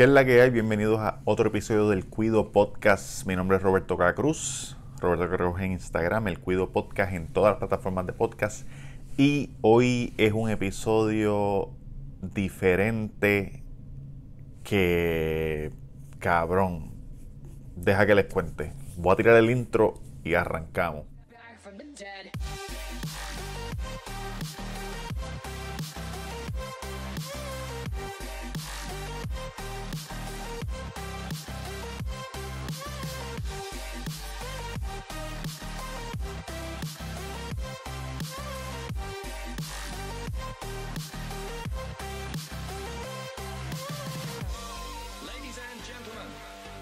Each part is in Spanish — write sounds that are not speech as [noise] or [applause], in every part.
¿Qué es la que hay? Bienvenidos a otro episodio del Cuido Podcast. Mi nombre es Roberto Caracruz. Roberto Caracruz en Instagram, el Cuido Podcast en todas las plataformas de podcast. Y hoy es un episodio diferente que cabrón. Deja que les cuente. Voy a tirar el intro y arrancamos.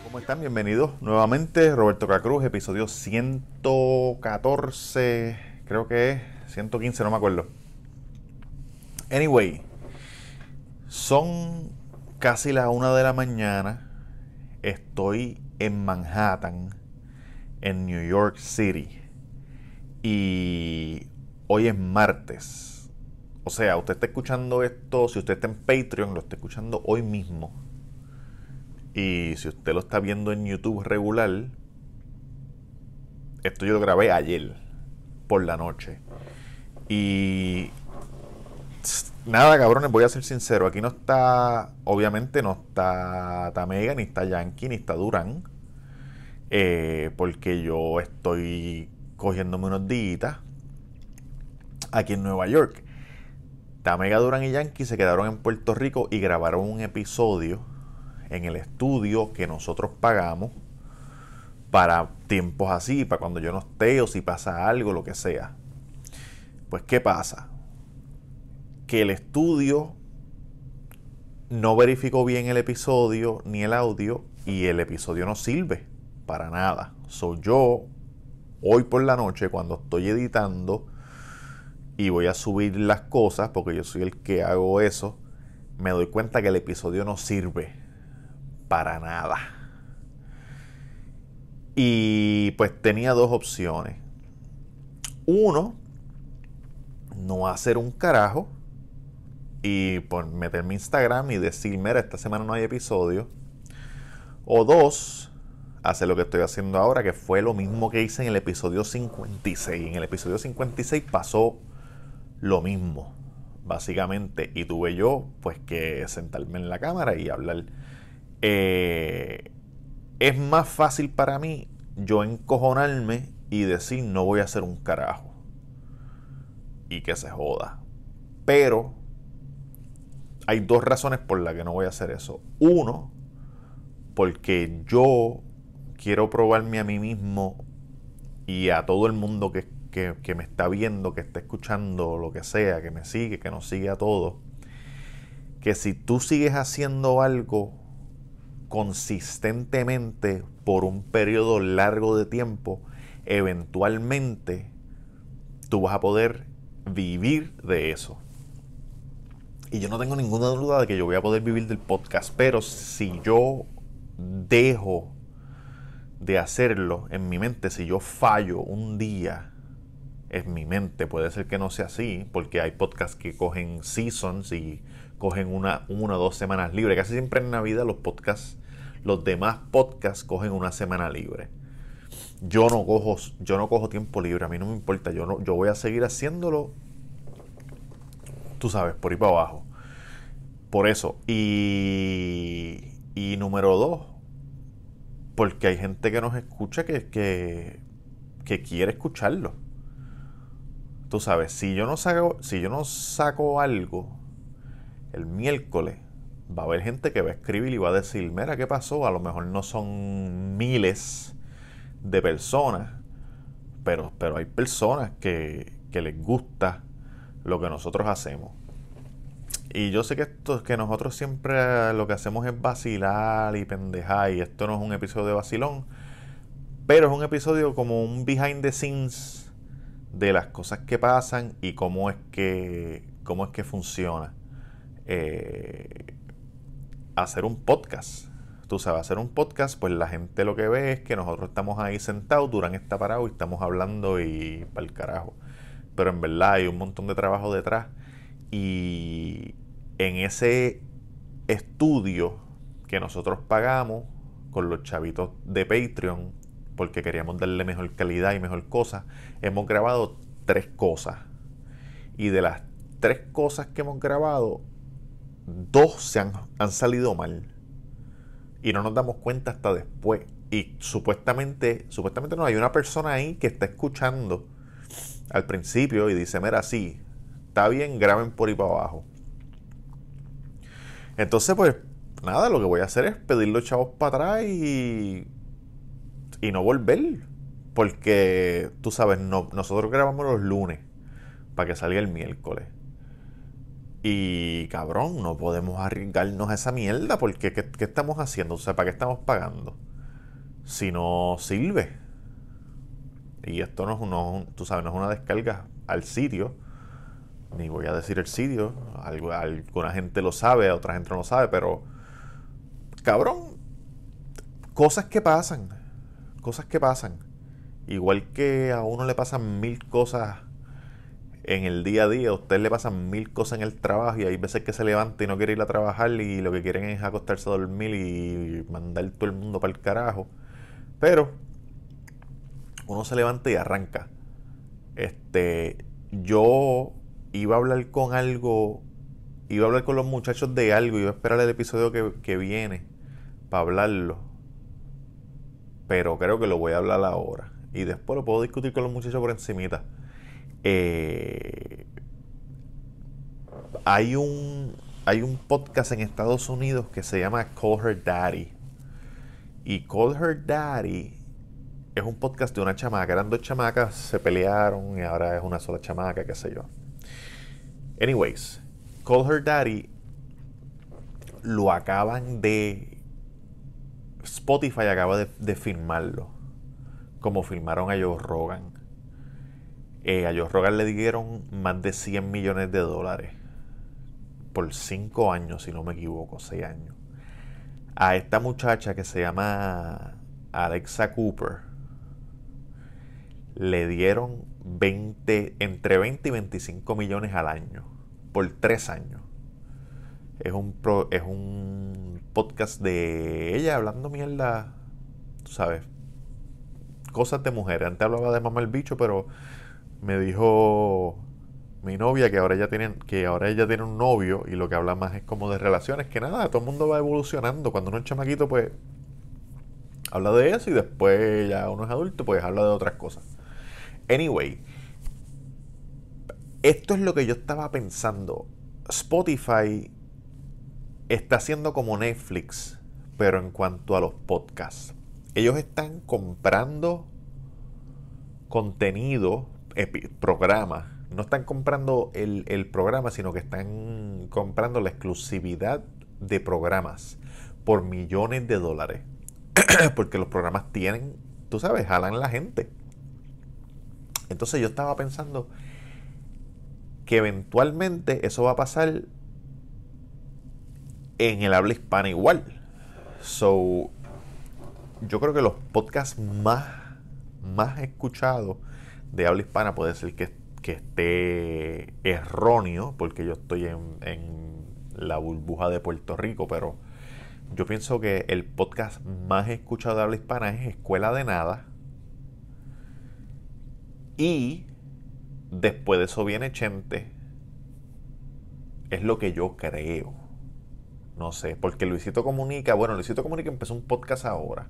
¿Cómo están? Bienvenidos nuevamente. Roberto Cacruz, episodio 114, creo que es 115, no me acuerdo. Anyway, son casi las 1 de la mañana. Estoy en Manhattan, en New York City. Y hoy es martes. O sea, usted está escuchando esto, si usted está en Patreon, lo está escuchando hoy mismo y si usted lo está viendo en YouTube regular, esto yo lo grabé ayer por la noche. Y nada, cabrones, voy a ser sincero. Aquí no está, obviamente, no está Tamega, ni está Yankee, ni está Durán. Eh, porque yo estoy cogiéndome unos días aquí en Nueva York. Tamega, Durán y Yankee se quedaron en Puerto Rico y grabaron un episodio en el estudio que nosotros pagamos para tiempos así, para cuando yo no esté o si pasa algo, lo que sea. Pues, ¿qué pasa? Que el estudio no verificó bien el episodio ni el audio y el episodio no sirve para nada. Soy yo hoy por la noche cuando estoy editando y voy a subir las cosas porque yo soy el que hago eso, me doy cuenta que el episodio no sirve para nada. Y pues tenía dos opciones. Uno, no hacer un carajo y pues meterme Instagram y decir, mira, esta semana no hay episodio. O dos, hacer lo que estoy haciendo ahora, que fue lo mismo que hice en el episodio 56. En el episodio 56 pasó lo mismo, básicamente. Y tuve yo, pues, que sentarme en la cámara y hablar eh, es más fácil para mí yo encojonarme y decir no voy a hacer un carajo. Y que se joda. Pero hay dos razones por las que no voy a hacer eso. Uno, porque yo quiero probarme a mí mismo y a todo el mundo que, que, que, me está viendo, que está escuchando, lo que sea, que me sigue, que nos sigue a todos, que si tú sigues haciendo algo consistentemente por un periodo largo de tiempo, eventualmente tú vas a poder vivir de eso. Y yo no tengo ninguna duda de que yo voy a poder vivir del podcast, pero si yo dejo de hacerlo en mi mente, si yo fallo un día en mi mente, puede ser que no sea así, porque hay podcasts que cogen seasons y cogen una, una o dos semanas libres. Casi siempre en Navidad los podcasts, los demás podcasts cogen una semana libre. Yo no cojo, yo no cojo tiempo libre, a mí no me importa, yo, no, yo voy a seguir haciéndolo, tú sabes, por ir para abajo. Por eso. Y, y número dos, porque hay gente que nos escucha que, que, que quiere escucharlo. Tú sabes, si yo no saco, si yo no saco algo el miércoles va a haber gente que va a escribir y va a decir, mira, ¿qué pasó? A lo mejor no son miles de personas, pero, pero hay personas que, les gusta lo que nosotros hacemos. Y yo sé que esto que nosotros siempre lo que hacemos es vacilar y pendejar, y esto no es un episodio de vacilón, pero es un episodio como un behind the scenes de las cosas que pasan y cómo es que cómo es que funciona. Eh, hacer un podcast. Tú sabes, hacer un podcast, pues la gente lo que ve es que nosotros estamos ahí sentados, durante esta parada y estamos hablando y para el carajo. Pero en verdad hay un montón de trabajo detrás. Y en ese estudio que nosotros pagamos con los chavitos de Patreon, porque queríamos darle mejor calidad y mejor cosa hemos grabado tres cosas. Y de las tres cosas que hemos grabado, dos se han, salido mal y no nos damos cuenta hasta después. Y supuestamente, supuestamente no, hay una persona ahí que está escuchando al principio y dice, mira, sí, está bien, graben por ahí para abajo. Entonces, pues, nada, lo que voy a hacer es pedir los chavos para atrás y, no volver. Porque, tú sabes, no, nosotros grabamos los lunes para que salga el miércoles. Y cabrón, no podemos arriesgarnos a esa mierda porque ¿qué, estamos haciendo? O ¿para qué estamos pagando? Si no sirve. Y esto no es, tú sabes, una descarga al sitio. Ni voy a decir el sitio. Algo, alguna gente lo sabe, otra gente no lo sabe, pero cabrón, cosas que pasan. Cosas que pasan. Igual que a uno le pasan mil cosas en el día a día, a usted le pasan mil cosas en el trabajo y hay veces que se levanta y no quiere ir a trabajar y lo que quieren es acostarse a dormir y mandar todo el mundo para el carajo. Pero uno se levanta y arranca. Este, yo iba a hablar con algo, iba a hablar con los muchachos de algo, iba a esperar el episodio que, que viene para hablarlo. Pero creo que lo voy a hablar ahora. Y después lo puedo discutir con los muchachos por encimita. Eh, hay, un, hay un podcast en Estados Unidos que se llama Call Her Daddy. Y Call Her Daddy es un podcast de una chamaca. Eran dos chamacas, se pelearon y ahora es una sola chamaca, qué sé yo. Anyways, Call Her Daddy lo acaban de. Spotify acaba de, de filmarlo. Como firmaron a Joe Rogan. Eh, a Joe Rogan le dieron más de 100 millones de dólares por 5 años, si no me equivoco, 6 años. A esta muchacha que se llama Alexa Cooper, le dieron 20, entre 20 y 25 millones al año, por 3 años. Es un, es un podcast de ella hablando mierda, sabes, cosas de mujer. Antes hablaba de mamá el bicho, pero me dijo mi novia que ahora ella tiene, que ahora ella tiene un novio y lo que habla más es como de relaciones, que nada, todo el mundo va evolucionando. Cuando uno es chamaquito, pues habla de eso y después ya uno es adulto, pues habla de otras cosas. Anyway, esto es lo que yo estaba pensando. Spotify está haciendo como Netflix, pero en cuanto a los podcasts. Ellos están comprando contenido programas. No están comprando el, programa, sino que están comprando la exclusividad de programas por millones de dólares. [clears throat] Porque los programas tienen, tú sabes, jalan la gente. Entonces yo estaba pensando que eventualmente eso va a pasar en el habla hispana igual. So, yo creo que los podcasts más, más escuchados de habla hispana puede ser que, esté erróneo, porque yo estoy en, en, la burbuja de Puerto Rico, pero yo pienso que el podcast más escuchado de habla hispana es Escuela de Nada. Y después de eso viene Chente. Es lo que yo creo. No sé, porque Luisito Comunica, bueno, Luisito Comunica empezó un podcast ahora.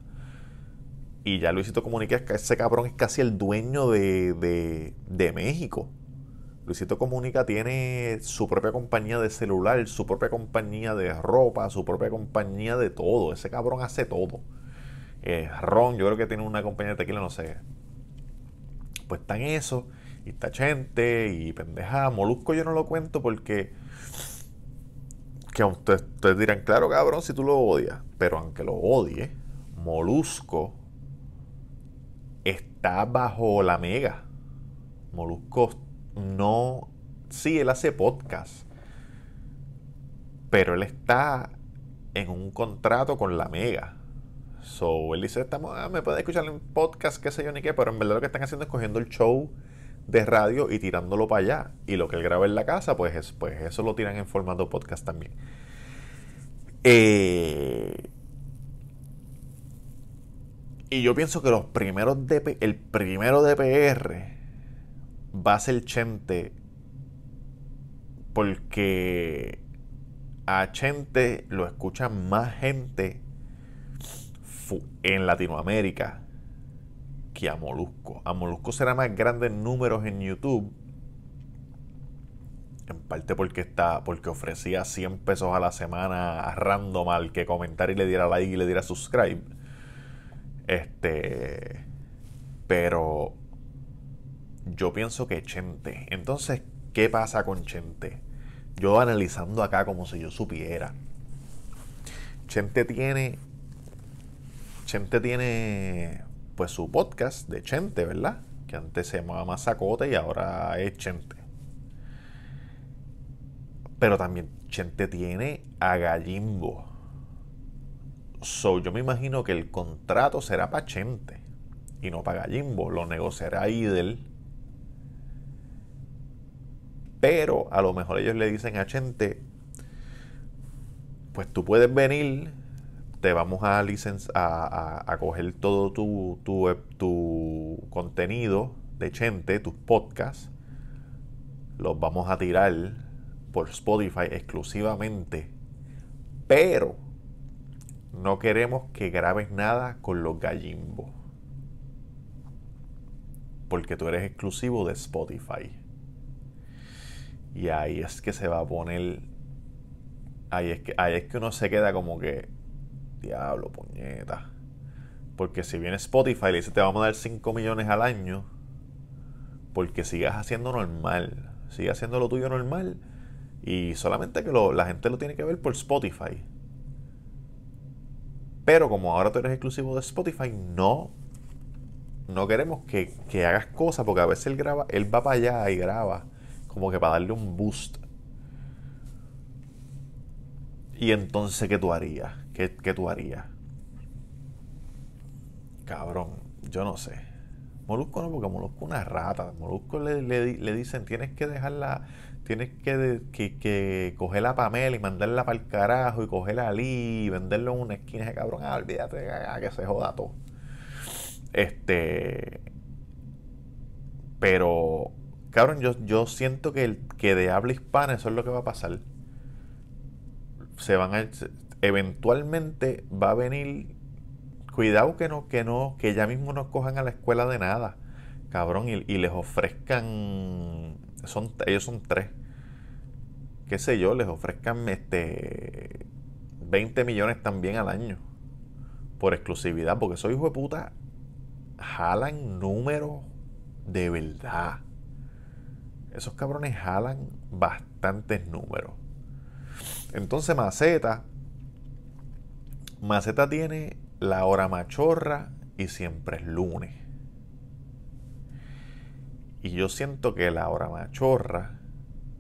Y ya Luisito Comunica, ese cabrón es casi el dueño de, México. Luisito Comunica tiene su propia compañía de celular, su propia compañía de ropa, su propia compañía de todo. Ese cabrón hace todo. Eh, Ron, yo creo que tiene una compañía de tequila, no sé. Pues están eso, y está gente, y pendeja. Molusco yo no lo cuento porque. Que ustedes, ustedes dirán, claro, cabrón, si tú lo odias. Pero aunque lo odie, Molusco está bajo la mega. Molusco no... Sí, él hace podcast, pero él está en un contrato con la mega. So, él dice, ah, me puede escuchar en podcast, qué sé yo ni qué, pero en verdad lo que están haciendo es cogiendo el show de radio y tirándolo para allá. Y lo que él graba en la casa, pues, pues eso lo tiran en formato podcast también. Eh, y yo pienso que los primeros el primero DPR va a ser Chente. Porque a Chente lo escucha más gente en Latinoamérica que a Molusco. A Molusco será más grande en números en YouTube. En parte porque está, porque ofrecía 100 pesos a la semana a random al que comentar y le diera like y le diera subscribe este. Pero. Yo pienso que Chente. Entonces, ¿qué pasa con Chente? Yo analizando acá como si yo supiera. Chente tiene. Chente tiene. Pues su podcast de Chente, ¿verdad? Que antes se llamaba Mazacote y ahora es Chente. Pero también Chente tiene a Gallimbo So, yo me imagino que el contrato será para Chente y no para Gallimbo. Lo negociará Idel. Pero a lo mejor ellos le dicen a Chente, pues tú puedes venir, te vamos a, a, a, coger todo tu, tu, tu contenido de Chente, tus podcasts, los vamos a tirar por Spotify exclusivamente. Pero no queremos que grabes nada con los gallimbos. Porque tú eres exclusivo de Spotify. Y ahí es que se va a poner. Ahí es que, ahí es que uno se queda como que. Diablo, puñeta. Porque si viene Spotify y le dice te vamos a dar 5 millones al año. Porque sigas haciendo normal. Sigas haciendo lo tuyo normal. Y solamente que la gente lo tiene que ver por Spotify. Pero como ahora tú eres exclusivo de Spotify, no, no queremos que, hagas cosas, porque a veces él, graba, él va para allá y graba, como que para darle un boost. Y entonces, ¿qué tú harías? ¿Qué, tú harías? Cabrón, yo no sé. Molusco no, porque Molusco es una rata. Molusco le, le dicen, tienes que dejarla tienes que, que, coger a Pamela y mandarla para el carajo y coger a Lee y venderlo en una esquina de cabrón, ah, olvídate ah, ah, que se joda todo. Este. Pero, cabrón, yo, yo siento que, el, que de habla hispana eso es lo que va a pasar. Se van a. Eventualmente va a venir. Cuidado que no, que no, que ya mismo no cojan a la escuela de nada, cabrón, y, y les ofrezcan son, ellos son tres qué sé yo, les ofrezcan este 20 millones también al año por exclusividad, porque soy hijo de puta, jalan números de verdad. Esos cabrones jalan bastantes números. Entonces Maceta, Maceta tiene la hora machorra y siempre es lunes. Y yo siento que la hora machorra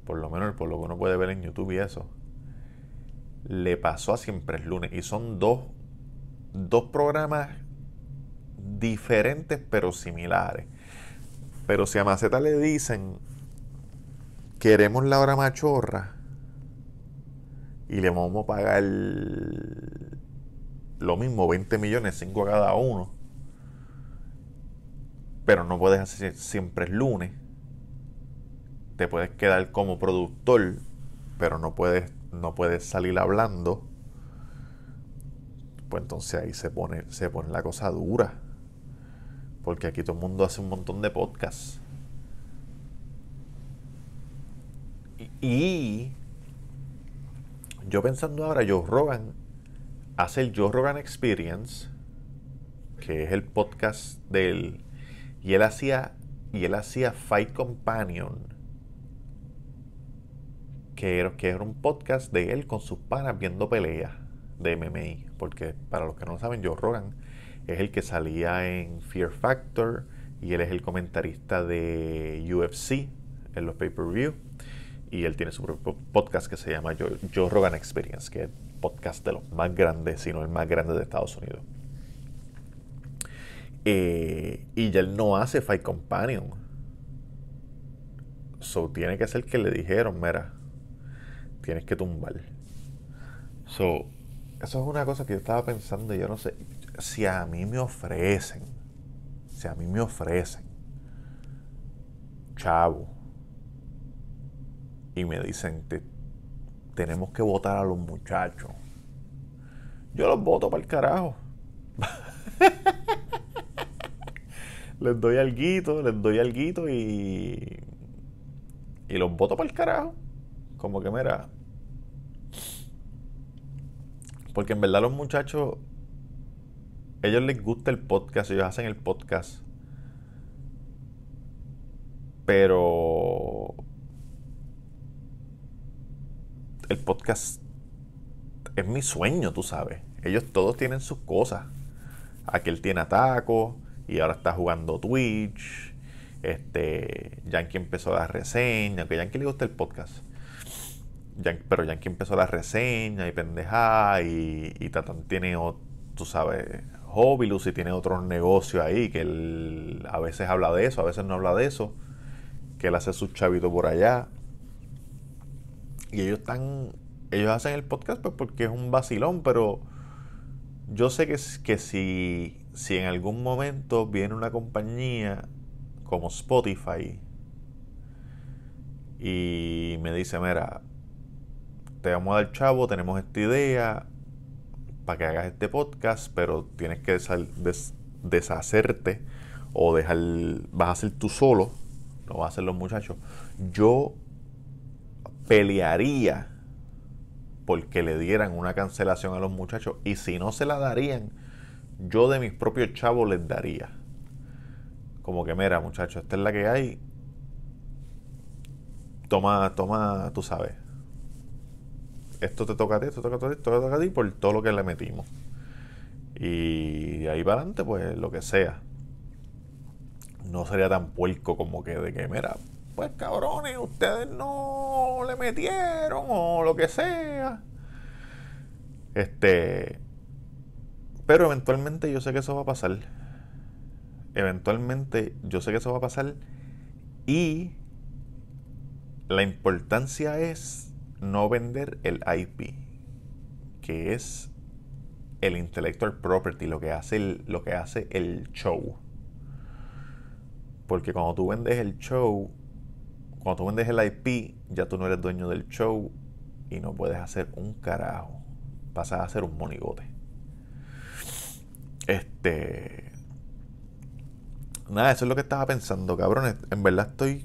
por lo menos por lo que uno puede ver en YouTube y eso, le pasó a Siempre es lunes. Y son dos, dos programas diferentes pero similares. Pero si a Maceta le dicen, queremos la hora machorra y le vamos a pagar lo mismo, 20 millones, 5 a cada uno, pero no puedes hacer siempre es lunes, te puedes quedar como productor, pero no puedes, no puedes salir hablando, pues entonces ahí se pone, se pone la cosa dura. Porque aquí todo el mundo hace un montón de podcasts. Y, yo pensando ahora, Joe Rogan hace el Joe Rogan Experience, que es el podcast del... Y él hacía, y él hacía Fight Companion que era, un podcast de él con sus panas viendo peleas de MMI, Porque para los que no lo saben, Joe Rogan es el que salía en Fear Factor y él es el comentarista de UFC en los pay-per-view. Y él tiene su propio podcast que se llama Joe, Rogan Experience, que es el podcast de los más grandes, sino el más grande de Estados Unidos. Eh, y ya él no hace Fight Companion. So tiene que ser que le dijeron, mira, tienes que tumbar. So, eso es una cosa que yo estaba pensando, yo no sé, si a mí me ofrecen, si a mí me ofrecen, chavo, y me dicen, que tenemos que votar a los muchachos, yo los voto para el carajo. [laughs] les doy alguito, les doy alguito y, y los voto para el carajo. Como que mira, porque en verdad los muchachos, ellos les gusta el podcast, ellos hacen el podcast. Pero el podcast es mi sueño, tú sabes. Ellos todos tienen sus cosas. Aquel tiene ataco y ahora está jugando Twitch. Este, Yankee empezó a dar reseña. que Yankee le gusta el podcast pero Yankee empezó la reseña y pendeja y, y Tatán tiene, tú sabes, Hobilus y tiene otro negocio ahí que él a veces habla de eso, a veces no habla de eso, que él hace su chavito por allá. Y ellos están, ellos hacen el podcast pues, porque es un vacilón, pero yo sé que, que si, si en algún momento viene una compañía como Spotify y me dice, mira, te vamos a dar chavo, tenemos esta idea para que hagas este podcast, pero tienes que deshacerte o dejar, vas a ser tú solo, lo vas a hacer los muchachos. Yo pelearía porque le dieran una cancelación a los muchachos y si no se la darían, yo de mis propios chavos les daría. Como que, mira, muchachos, esta es la que hay. Toma, toma, tú sabes, esto te toca a ti, esto te toca a ti, esto te toca a ti, por todo lo que le metimos. Y de ahí para adelante, pues lo que sea. No sería tan puerco como que de que, mira, pues cabrones, ustedes no le metieron o lo que sea. Este. Pero eventualmente yo sé que eso va a pasar. Eventualmente yo sé que eso va a pasar. Y la importancia es no vender el IP, que es el intellectual property, lo que hace el, lo que hace el show. Porque cuando tú vendes el show, cuando tú vendes el IP, ya tú no eres dueño del show y no puedes hacer un carajo. Pasas a ser un monigote. Este. Nada, eso es lo que estaba pensando, cabrones. En verdad estoy.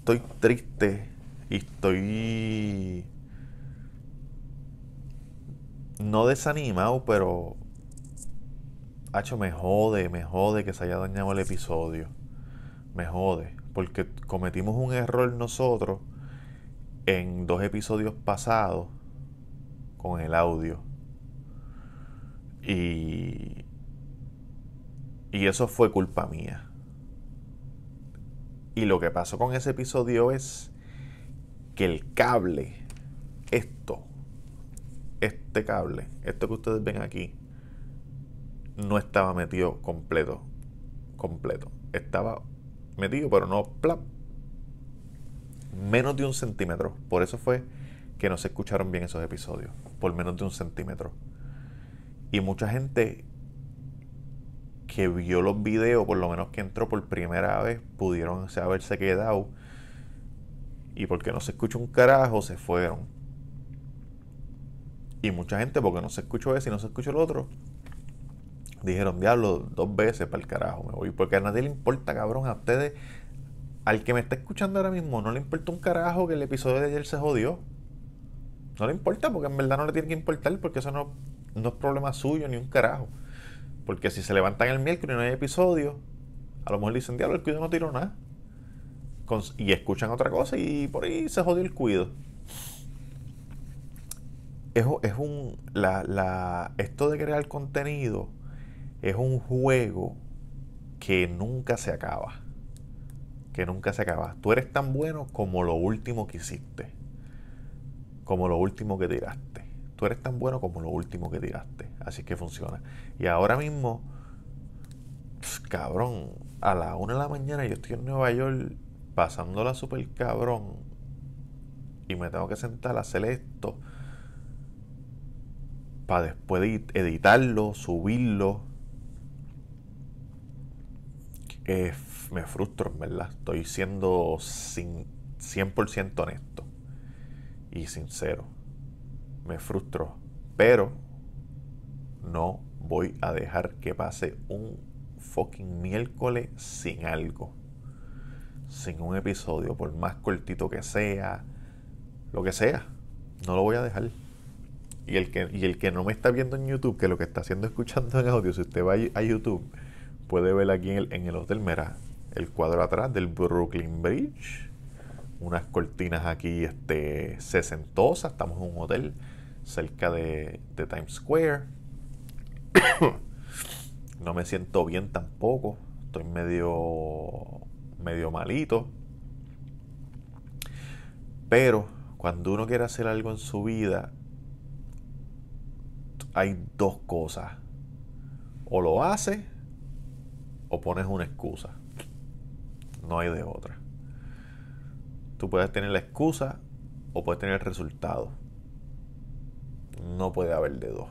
Estoy triste y estoy. No desanimado, pero. Hacho, me jode, me jode que se haya dañado el episodio. Me jode. Porque cometimos un error nosotros en dos episodios pasados con el audio. Y. Y eso fue culpa mía. Y lo que pasó con ese episodio es el cable, esto, este cable, esto que ustedes ven aquí, no estaba metido completo, completo. Estaba metido, pero no menos de un centímetro. Por eso fue que no se escucharon bien esos episodios, por menos de un centímetro. Y mucha gente que vio los videos, por lo menos que entró por primera vez, pudieron haberse quedado y porque no se escucha un carajo, se fueron. Y mucha gente, porque no se escuchó ese y no se escuchó el otro, dijeron, diablo, dos veces para el carajo, me voy. Porque a nadie le importa, cabrón, a ustedes. Al que me está escuchando ahora mismo, no le importa un carajo que el episodio de ayer se jodió. No le importa, porque en verdad no le tiene que importar, porque eso no, no es problema suyo ni un carajo. Porque si se levantan el miércoles y no hay episodio, a lo mejor dicen, diablo, el cuido no tiró nada y escuchan otra cosa y por ahí se jodió el cuido. Es, es un. La, esto de crear contenido es un juego que nunca se acaba. Que nunca se acaba. Tú eres tan bueno como lo último que hiciste. Como lo último que tiraste. Tú eres tan bueno como lo último que tiraste. Así que funciona. Y ahora mismo, cabrón, a la una de la mañana yo estoy en Nueva York pasándola super cabrón y me tengo que sentar a hacer esto para después editarlo, subirlo. me frustro, verdad. Estoy siendo sin, 100% honesto y sincero. Me frustro, pero no voy a dejar que pase un fucking miércoles sin algo sin un episodio, por más cortito que sea, lo que sea, no lo voy a dejar. Y el que, y el que no me está viendo en YouTube, que lo que está haciendo escuchando en audio, si usted va a YouTube, puede ver aquí en el, hotel, mira, el cuadro atrás del Brooklyn Bridge, unas cortinas aquí este, sesentosas, estamos en un hotel cerca de, de Times Square. [coughs] no me siento bien tampoco, estoy medio medio malito. Pero cuando uno quiere hacer algo en su vida, hay dos cosas. O lo hace o pones una excusa. No hay de otra. Tú puedes tener la excusa o puedes tener el resultado. No puede haber de dos.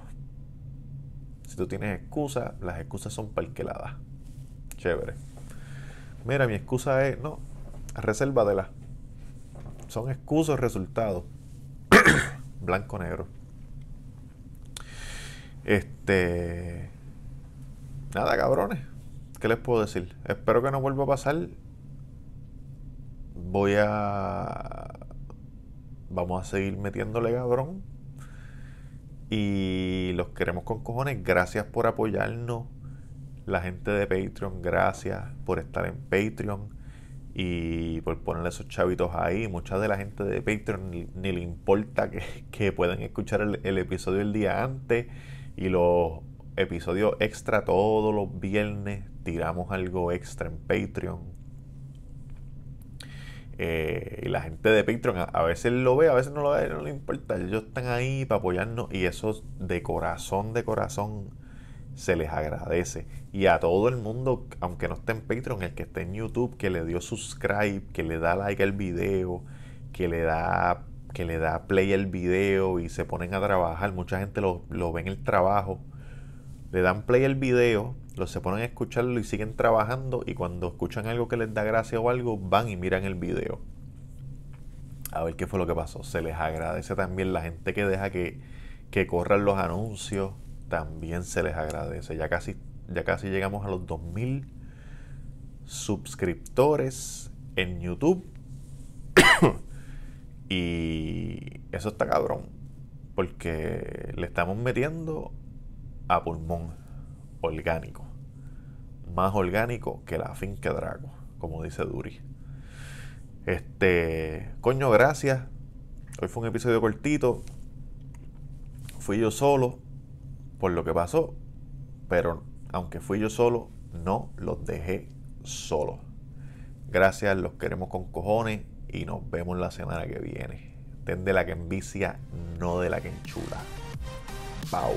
Si tú tienes excusa, las excusas son para Chévere. Mira, mi excusa es, no, reserva de la Son excusos resultados. [coughs] Blanco-negro. Este. Nada, cabrones. ¿Qué les puedo decir? Espero que no vuelva a pasar. Voy a. Vamos a seguir metiéndole cabrón. Y los queremos con cojones. Gracias por apoyarnos la gente de Patreon, gracias por estar en Patreon y por ponerle esos chavitos ahí. Mucha de la gente de Patreon ni, le importa que, [laughs] puedan escuchar el, episodio el día antes y los episodios extra todos los viernes. Tiramos algo extra en Patreon. Eh, y la gente de Patreon a, a, veces lo ve, a veces no lo ve, no le importa. Ellos están ahí para apoyarnos y eso de corazón, de corazón se les agradece. Y a todo el mundo, aunque no esté en Patreon, el que esté en YouTube, que le dio subscribe, que le da like al video, que le da, que le da play al video y se ponen a trabajar. Mucha gente lo, ve en el trabajo. Le dan play al video, se ponen a escucharlo y siguen trabajando. Y cuando escuchan algo que les da gracia o algo, van y miran el video. A ver qué fue lo que pasó. Se les agradece también la gente que deja que, que corran los anuncios también se les agradece. Ya casi, ya casi llegamos a los 2.000 suscriptores en YouTube. [coughs] y eso está cabrón, porque le estamos metiendo a pulmón orgánico. Más orgánico que la finca Drago. como dice Duri. Este, coño, gracias. Hoy fue un episodio cortito. Fui yo solo por lo que pasó, pero aunque fui yo solo, no los dejé solos. Gracias, los queremos con cojones y nos vemos la semana que viene. Ten de la que envicia, no de la que enchula. Pau.